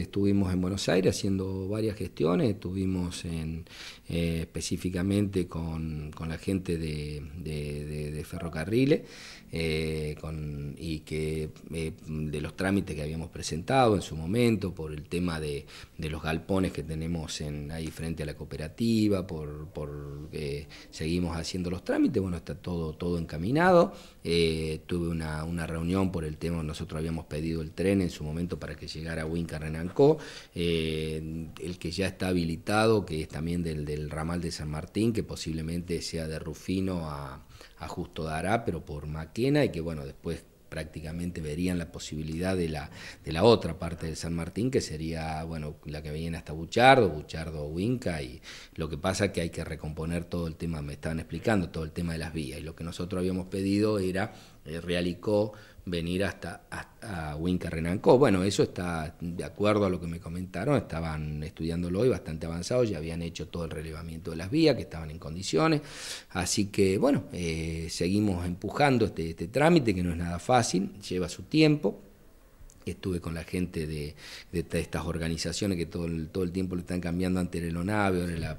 Estuvimos en Buenos Aires haciendo varias gestiones, estuvimos en, eh, específicamente con, la gente de, ferrocarriles eh, y que eh, de los trámites que habíamos presentado en su momento, por el tema de, los galpones que tenemos en, ahí frente a la cooperativa, por seguimos haciendo los trámites, bueno, está todo, todo encaminado. Eh, tuve una, reunión por el tema, nosotros habíamos pedido el tren en su momento para que llegara a Winca eh, el que ya está habilitado, que es también del, del ramal de San Martín, que posiblemente sea de Rufino a, a Justo Dará, pero por Maquena, y que bueno, después prácticamente verían la posibilidad de la, de la otra parte del San Martín, que sería bueno la que viene hasta Buchardo, Buchardo Huinca, y lo que pasa que hay que recomponer todo el tema, me estaban explicando, todo el tema de las vías, y lo que nosotros habíamos pedido era eh, Realicó, venir hasta, a Winca Renancó. Bueno, eso está, de acuerdo a lo que me comentaron, estaban estudiándolo hoy bastante avanzado, ya habían hecho todo el relevamiento de las vías, que estaban en condiciones. Así que, bueno, eh, seguimos empujando este, este trámite, que no es nada fácil, lleva su tiempo estuve con la gente de, estas organizaciones que todo el, todo el tiempo le están cambiando ante el en la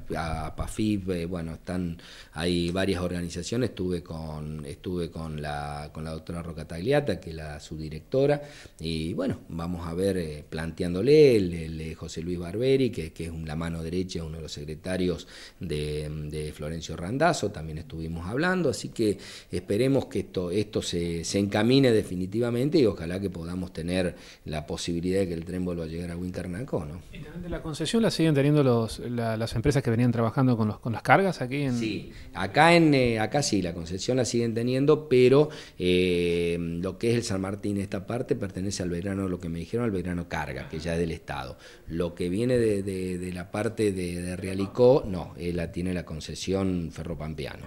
APAFIP, eh, bueno, están hay varias organizaciones, estuve con estuve con la con la doctora Roca Tagliata, que es la subdirectora, y bueno, vamos a ver eh, planteándole el, el, eh, José Luis Barberi, que, es la mano derecha, uno de los secretarios de, Florencio Randazzo, también estuvimos hablando, así que esperemos que esto, esto se, se encamine definitivamente y ojalá que podamos tener la posibilidad de que el tren vuelva a llegar a Wincarnaco, ¿no? la concesión la siguen teniendo los, las empresas que venían trabajando con, los, con las cargas aquí? En... Sí, acá, en, eh, acá sí, la concesión la siguen teniendo, pero eh, lo que es el San Martín, esta parte, pertenece al verano, lo que me dijeron, al verano carga, que ya es del Estado. Lo que viene de, la parte de, Realicó, no, eh, la tiene la concesión Ferro Pampeano,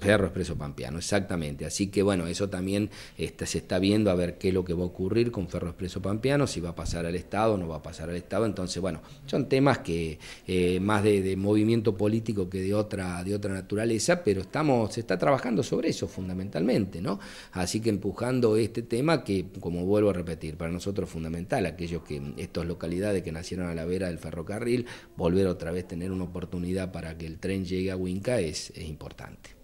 Ferro Expreso Pampeano, exactamente. Así que bueno, eso también este, se está viendo a ver qué es lo que va a ocurrir con Ferro los presos pampeanos, si va a pasar al Estado, no va a pasar al Estado. Entonces, bueno, son temas que eh, más de, movimiento político que de otra, de otra naturaleza, pero estamos, se está trabajando sobre eso fundamentalmente, ¿no? Así que empujando este tema que, como vuelvo a repetir, para nosotros es fundamental, aquellos que, estas localidades que nacieron a la vera del ferrocarril, volver otra vez tener una oportunidad para que el tren llegue a Huinca es, es importante.